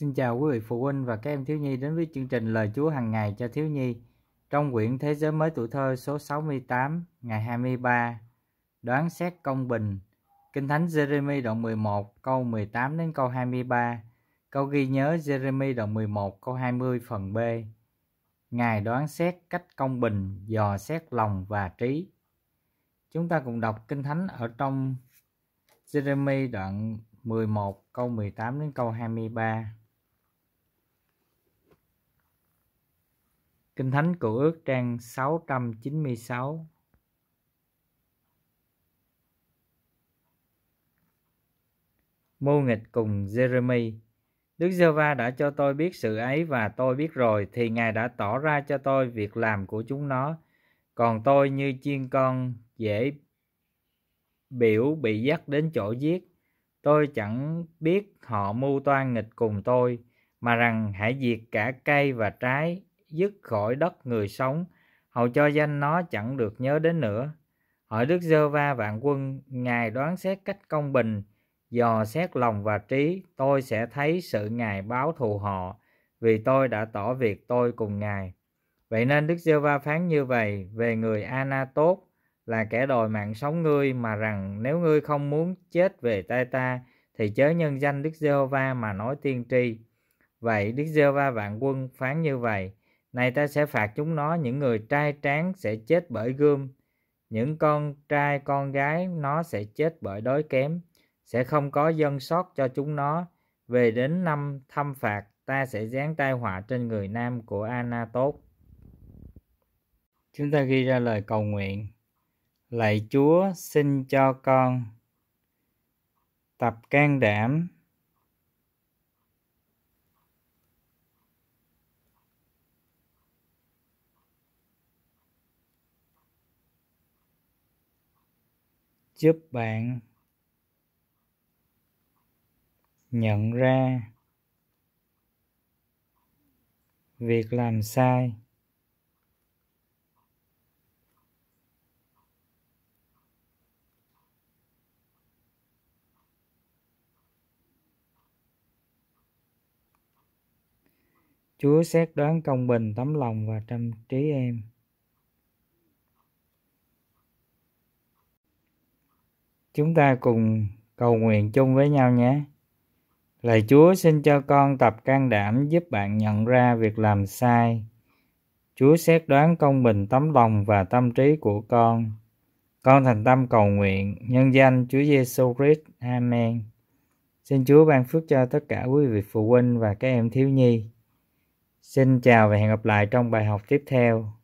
Xin chào quý vị phụ huynh và các em thiếu nhi đến với chương trình Lời Chúa hàng ngày cho thiếu nhi. Trong quyển Thế giới mới tuổi thơ số 68, ngày 23, đoán xét công bình. Kinh thánh Jeremy đoạn 11 câu 18 đến câu 23. Câu ghi nhớ Jeremy đoạn 11 câu 20 phần B. Ngài đoán xét cách công bình, dò xét lòng và trí. Chúng ta cùng đọc Kinh Thánh ở trong Jeremy đoạn 11 câu 18 đến câu 23. Kinh Thánh Cựu Ước trang 696 Mưu nghịch cùng Jeremy Đức giê va đã cho tôi biết sự ấy và tôi biết rồi thì Ngài đã tỏ ra cho tôi việc làm của chúng nó. Còn tôi như chiên con dễ biểu bị dắt đến chỗ giết. Tôi chẳng biết họ mưu toan nghịch cùng tôi, mà rằng hãy diệt cả cây và trái dứt khỏi đất người sống, hầu cho danh nó chẳng được nhớ đến nữa. Hỏi Đức Giơ Va vạn quân, Ngài đoán xét cách công bình, dò xét lòng và trí, tôi sẽ thấy sự Ngài báo thù họ, vì tôi đã tỏ việc tôi cùng Ngài. Vậy nên Đức Giê Va phán như vậy về người Ana tốt là kẻ đòi mạng sống ngươi mà rằng nếu ngươi không muốn chết về tay ta thì chớ nhân danh Đức Giê Va mà nói tiên tri. Vậy Đức Giê Va vạn quân phán như vậy này ta sẽ phạt chúng nó những người trai tráng sẽ chết bởi gươm, những con trai con gái nó sẽ chết bởi đói kém, sẽ không có dân sót cho chúng nó. Về đến năm thăm phạt, ta sẽ giáng tai họa trên người nam của Anna tốt. Chúng ta ghi ra lời cầu nguyện. Lạy Chúa, xin cho con tập can đảm giúp bạn nhận ra việc làm sai Chúa xét đoán công bình tấm lòng và tâm trí em. Chúng ta cùng cầu nguyện chung với nhau nhé. Lạy Chúa xin cho con tập can đảm giúp bạn nhận ra việc làm sai. Chúa xét đoán công bình tấm lòng và tâm trí của con. Con thành tâm cầu nguyện nhân danh Chúa Giêsu Christ. Amen. Xin Chúa ban phước cho tất cả quý vị phụ huynh và các em thiếu nhi. Xin chào và hẹn gặp lại trong bài học tiếp theo.